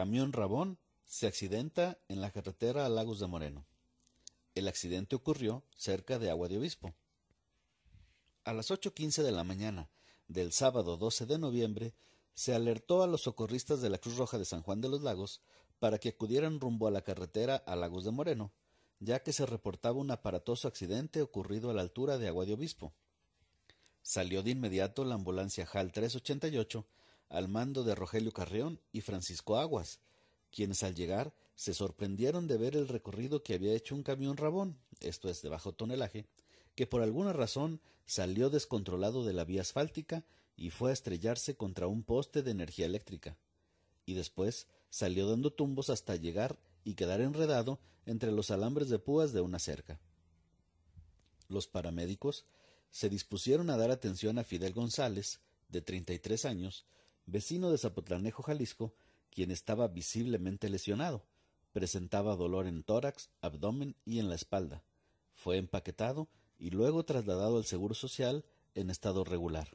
Camión Rabón se accidenta en la carretera a Lagos de Moreno. El accidente ocurrió cerca de Agua de Obispo. A las 8.15 de la mañana del sábado 12 de noviembre, se alertó a los socorristas de la Cruz Roja de San Juan de los Lagos para que acudieran rumbo a la carretera a Lagos de Moreno, ya que se reportaba un aparatoso accidente ocurrido a la altura de Agua de Obispo. Salió de inmediato la ambulancia HAL 388 al mando de Rogelio Carreón y Francisco Aguas, quienes al llegar se sorprendieron de ver el recorrido que había hecho un camión rabón, esto es de bajo tonelaje, que por alguna razón salió descontrolado de la vía asfáltica y fue a estrellarse contra un poste de energía eléctrica, y después salió dando tumbos hasta llegar y quedar enredado entre los alambres de púas de una cerca. Los paramédicos se dispusieron a dar atención a Fidel González, de 33 años, vecino de Zapotlanejo, Jalisco, quien estaba visiblemente lesionado. Presentaba dolor en tórax, abdomen y en la espalda. Fue empaquetado y luego trasladado al Seguro Social en estado regular.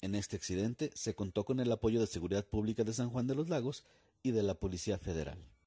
En este accidente se contó con el apoyo de Seguridad Pública de San Juan de los Lagos y de la Policía Federal.